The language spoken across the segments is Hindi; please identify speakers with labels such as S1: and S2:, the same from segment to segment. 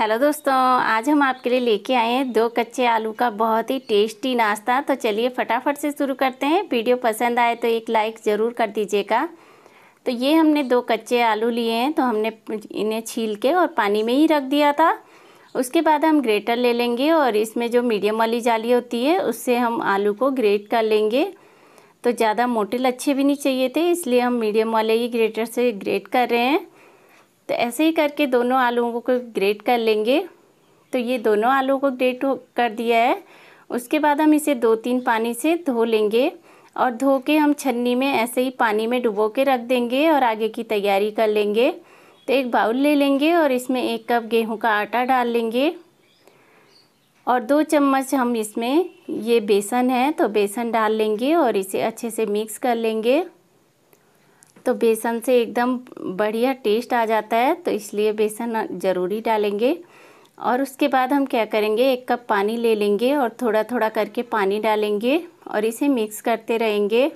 S1: हेलो दोस्तों आज हम आपके लिए लेके आए हैं दो कच्चे आलू का बहुत ही टेस्टी नाश्ता तो चलिए फटाफट से शुरू करते हैं वीडियो पसंद आए तो एक लाइक ज़रूर कर दीजिएगा तो ये हमने दो कच्चे आलू लिए हैं तो हमने इन्हें छील के और पानी में ही रख दिया था उसके बाद हम ग्रेटर ले लेंगे और इसमें जो मीडियम वाली जाली होती है उससे हम आलू को ग्रेट कर लेंगे तो ज़्यादा मोटे लच्छे भी नहीं चाहिए थे इसलिए हम मीडियम वाले ही ग्रेटर से ग्रेट कर रहे हैं तो ऐसे ही करके दोनों आलूओं को ग्रेट कर लेंगे तो ये दोनों आलू को ग्रेट कर दिया है उसके बाद हम इसे दो तीन पानी से धो लेंगे और धो के हम छन्नी में ऐसे ही पानी में डुबो के रख देंगे और आगे की तैयारी कर लेंगे तो एक बाउल ले लेंगे और इसमें एक कप गेहूं का आटा डाल लेंगे और दो चम्मच हम इसमें ये बेसन है तो बेसन डाल लेंगे और इसे अच्छे से मिक्स कर लेंगे तो बेसन से एकदम बढ़िया टेस्ट आ जाता है तो इसलिए बेसन ज़रूरी डालेंगे और उसके बाद हम क्या करेंगे एक कप पानी ले लेंगे और थोड़ा थोड़ा करके पानी डालेंगे और इसे मिक्स करते रहेंगे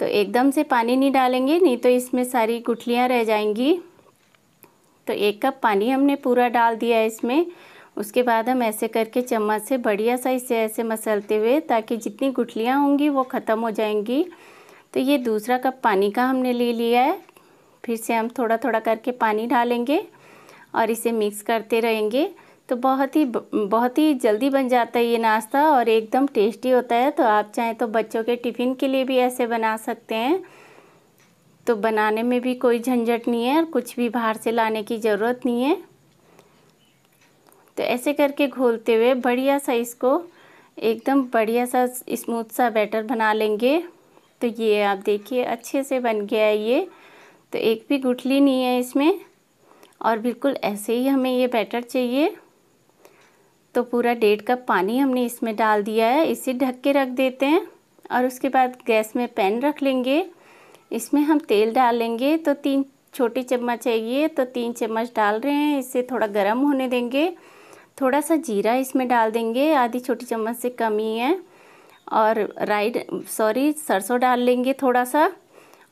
S1: तो एकदम से पानी नहीं डालेंगे नहीं तो इसमें सारी गुठलियाँ रह जाएंगी तो एक कप पानी हमने पूरा डाल दिया है इसमें उसके बाद हम ऐसे करके चम्मच से बढ़िया सा इसे ऐसे मसलते हुए ताकि जितनी गुठलियाँ होंगी वो ख़त्म हो जाएंगी तो ये दूसरा कप पानी का हमने ले लिया है फिर से हम थोड़ा थोड़ा करके पानी डालेंगे और इसे मिक्स करते रहेंगे तो बहुत ही बहुत ही जल्दी बन जाता है ये नाश्ता और एकदम टेस्टी होता है तो आप चाहें तो बच्चों के टिफ़िन के लिए भी ऐसे बना सकते हैं तो बनाने में भी कोई झंझट नहीं है और कुछ भी बाहर से लाने की ज़रूरत नहीं है तो ऐसे करके घोलते हुए बढ़िया सा इसको एकदम बढ़िया सा स्मूथ सा बैटर बना लेंगे तो ये आप देखिए अच्छे से बन गया है ये तो एक भी गुठली नहीं है इसमें और बिल्कुल ऐसे ही हमें ये बैटर चाहिए तो पूरा डेढ़ कप पानी हमने इसमें डाल दिया है इसे ढक के रख देते हैं और उसके बाद गैस में पैन रख लेंगे इसमें हम तेल डालेंगे तो तीन छोटी चम्मच चाहिए तो तीन चम्मच डाल रहे हैं इसे थोड़ा गर्म होने देंगे थोड़ा सा जीरा इसमें डाल देंगे आधी छोटी चम्मच से कम ही है और राइड सॉरी सरसों डाल लेंगे थोड़ा सा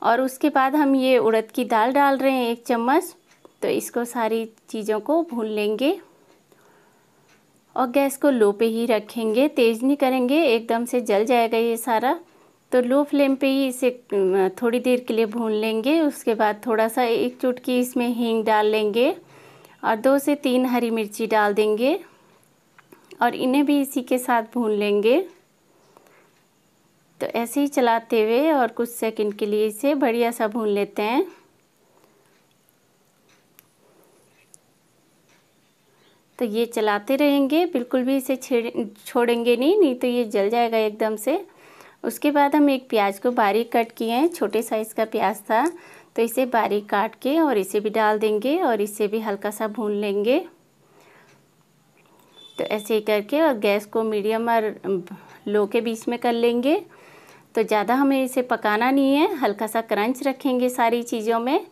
S1: और उसके बाद हम ये उड़द की दाल डाल रहे हैं एक चम्मच तो इसको सारी चीज़ों को भून लेंगे और गैस को लो पे ही रखेंगे तेज़ नहीं करेंगे एकदम से जल जाएगा ये सारा तो लो फ्लेम पे ही इसे थोड़ी देर के लिए भून लेंगे उसके बाद थोड़ा सा एक चुटकी इसमें हींग डाल लेंगे और दो से तीन हरी मिर्ची डाल देंगे और इन्हें भी इसी के साथ भून लेंगे तो ऐसे ही चलाते हुए और कुछ सेकंड के लिए इसे बढ़िया सा भून लेते हैं तो ये चलाते रहेंगे बिल्कुल भी इसे छेड़ छोड़ेंगे नहीं नहीं तो ये जल जाएगा एकदम से उसके बाद हम एक प्याज को बारीक कट किए हैं छोटे साइज़ का प्याज था तो इसे बारीक काट के और इसे भी डाल देंगे और इसे भी हल्का सा भून लेंगे तो ऐसे ही करके और गैस को मीडियम और लो के बीच में कर लेंगे तो ज़्यादा हमें इसे पकाना नहीं है हल्का सा क्रंच रखेंगे सारी चीज़ों में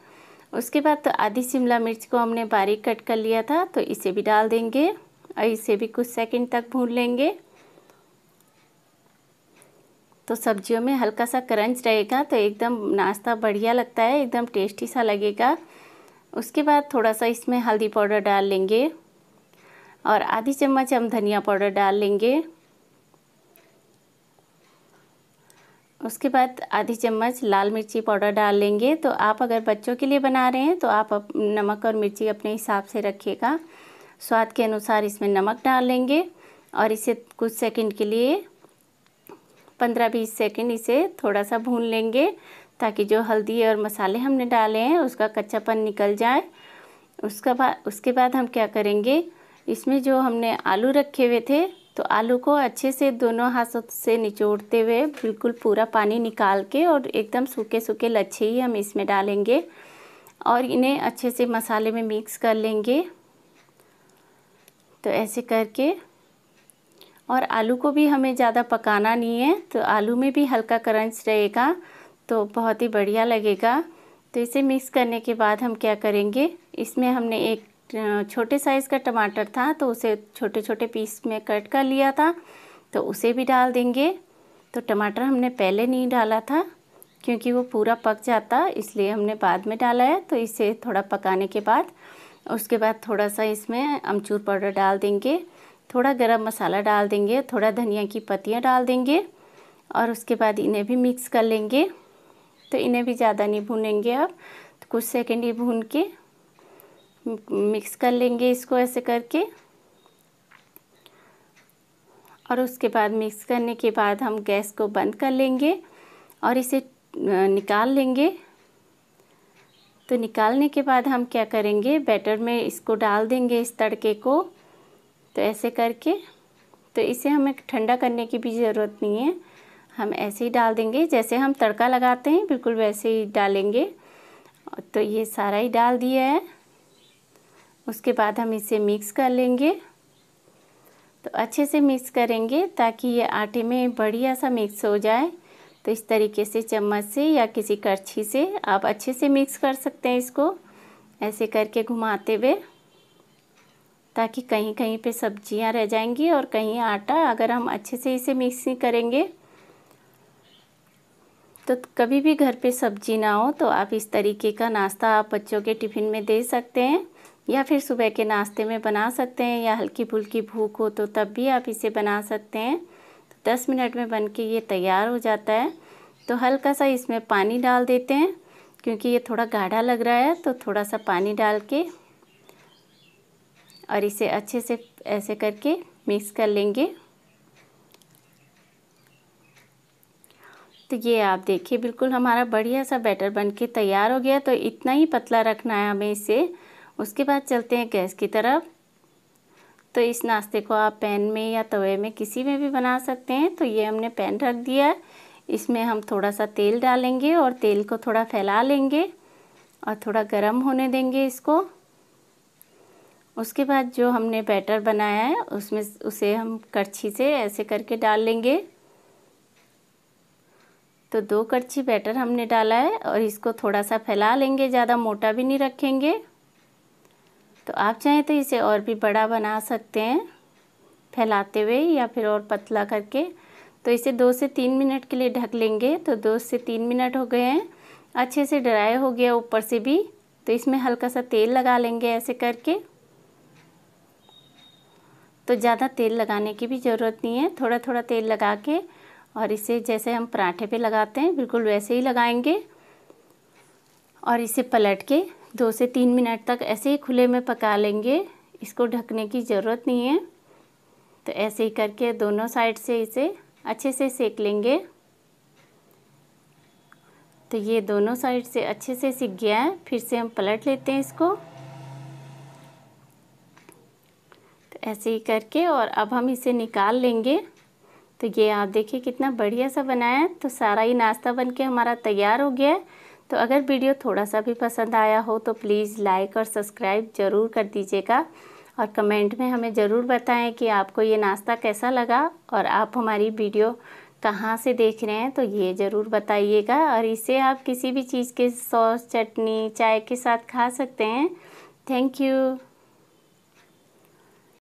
S1: उसके बाद तो आधी शिमला मिर्च को हमने बारीक कट कर लिया था तो इसे भी डाल देंगे और इसे भी कुछ सेकंड तक भून लेंगे तो सब्जियों में हल्का सा क्रंच रहेगा तो एकदम नाश्ता बढ़िया लगता है एकदम टेस्टी सा लगेगा उसके बाद थोड़ा सा इसमें हल्दी पाउडर डाल लेंगे और आधी चम्मच हम धनिया पाउडर डाल लेंगे उसके बाद आधी चम्मच लाल मिर्ची पाउडर डाल लेंगे तो आप अगर बच्चों के लिए बना रहे हैं तो आप नमक और मिर्ची अपने हिसाब से रखिएगा स्वाद के अनुसार इसमें नमक डाल लेंगे और इसे कुछ सेकंड के लिए पंद्रह बीस सेकंड इसे थोड़ा सा भून लेंगे ताकि जो हल्दी और मसाले हमने डाले हैं उसका कच्चापन निकल जाए उसका बाद उसके बाद हम क्या करेंगे इसमें जो हमने आलू रखे हुए थे तो आलू को अच्छे से दोनों हाथों से निचोड़ते हुए बिल्कुल पूरा पानी निकाल के और एकदम सूखे सूखे लच्छे ही हम इसमें डालेंगे और इन्हें अच्छे से मसाले में मिक्स कर लेंगे तो ऐसे करके और आलू को भी हमें ज़्यादा पकाना नहीं है तो आलू में भी हल्का करंच रहेगा तो बहुत ही बढ़िया लगेगा तो इसे मिक्स करने के बाद हम क्या करेंगे इसमें हमने एक छोटे साइज़ का टमाटर था तो उसे छोटे छोटे पीस में कट कर लिया था तो उसे भी डाल देंगे तो टमाटर हमने पहले नहीं डाला था क्योंकि वो पूरा पक जाता इसलिए हमने बाद में डाला है तो इसे थोड़ा पकाने के बाद उसके बाद थोड़ा सा इसमें अमचूर पाउडर डाल देंगे थोड़ा गरम मसाला डाल देंगे थोड़ा धनिया की पत्तियाँ डाल देंगे और उसके बाद इन्हें भी मिक्स कर लेंगे तो इन्हें भी ज़्यादा नहीं भूनेंगे अब तो कुछ सेकेंड ही भून के मिक्स कर लेंगे इसको ऐसे करके और उसके बाद मिक्स करने के बाद हम गैस को बंद कर लेंगे और इसे निकाल लेंगे तो निकालने के बाद हम क्या करेंगे बैटर में इसको डाल देंगे इस तड़के को तो ऐसे करके तो इसे हमें ठंडा करने की भी ज़रूरत नहीं है हम ऐसे ही डाल देंगे जैसे हम तड़का लगाते हैं बिल्कुल वैसे ही डालेंगे तो ये सारा ही डाल दिया है उसके बाद हम इसे मिक्स कर लेंगे तो अच्छे से मिक्स करेंगे ताकि ये आटे में बढ़िया सा मिक्स हो जाए तो इस तरीके से चम्मच से या किसी करछी से आप अच्छे से मिक्स कर सकते हैं इसको ऐसे करके घुमाते हुए ताकि कहीं कहीं पे सब्जियां रह जाएंगी और कहीं आटा अगर हम अच्छे से इसे मिक्स नहीं करेंगे तो कभी भी घर पे सब्जी ना हो तो आप इस तरीके का नाश्ता आप बच्चों के टिफ़िन में दे सकते हैं या फिर सुबह के नाश्ते में बना सकते हैं या हल्की फुल्की भूख हो तो तब भी आप इसे बना सकते हैं तो दस मिनट में बन के ये तैयार हो जाता है तो हल्का सा इसमें पानी डाल देते हैं क्योंकि ये थोड़ा गाढ़ा लग रहा है तो थोड़ा सा पानी डाल के और इसे अच्छे से ऐसे करके मिक्स कर लेंगे तो ये आप देखिए बिल्कुल हमारा बढ़िया सा बैटर बन के तैयार हो गया तो इतना ही पतला रखना है हमें इसे उसके बाद चलते हैं गैस की तरफ तो इस नाश्ते को आप पैन में या तवे में किसी में भी बना सकते हैं तो ये हमने पैन रख दिया है इसमें हम थोड़ा सा तेल डालेंगे और तेल को थोड़ा फैला लेंगे और थोड़ा गर्म होने देंगे इसको उसके बाद जो हमने बैटर बनाया है उसमें उसे हम करछी से ऐसे करके डाल लेंगे तो दो करछी बैटर हमने डाला है और इसको थोड़ा सा फैला लेंगे ज़्यादा मोटा भी नहीं रखेंगे तो आप चाहें तो इसे और भी बड़ा बना सकते हैं फैलाते हुए या फिर और पतला करके तो इसे दो से तीन मिनट के लिए ढक लेंगे तो दो से तीन मिनट हो गए हैं अच्छे से ड्राई हो गया ऊपर से भी तो इसमें हल्का सा तेल लगा लेंगे ऐसे करके तो ज़्यादा तेल लगाने की भी ज़रूरत नहीं है थोड़ा थोड़ा तेल लगा के और इसे जैसे हम पराठे पे लगाते हैं बिल्कुल वैसे ही लगाएंगे और इसे पलट के दो से तीन मिनट तक ऐसे ही खुले में पका लेंगे इसको ढकने की ज़रूरत नहीं है तो ऐसे ही करके दोनों साइड से इसे अच्छे से सेक लेंगे तो ये दोनों साइड से अच्छे से सिक गया है फिर से हम पलट लेते हैं इसको तो ऐसे ही करके और अब हम इसे निकाल लेंगे तो ये आप देखिए कितना बढ़िया सा बनाया है तो सारा ही नाश्ता बन के हमारा तैयार हो गया है तो अगर वीडियो थोड़ा सा भी पसंद आया हो तो प्लीज़ लाइक और सब्सक्राइब ज़रूर कर दीजिएगा और कमेंट में हमें ज़रूर बताएं कि आपको ये नाश्ता कैसा लगा और आप हमारी वीडियो कहाँ से देख रहे हैं तो ये ज़रूर बताइएगा और इसे आप किसी भी चीज़ के सॉस चटनी चाय के साथ खा सकते हैं थैंक यू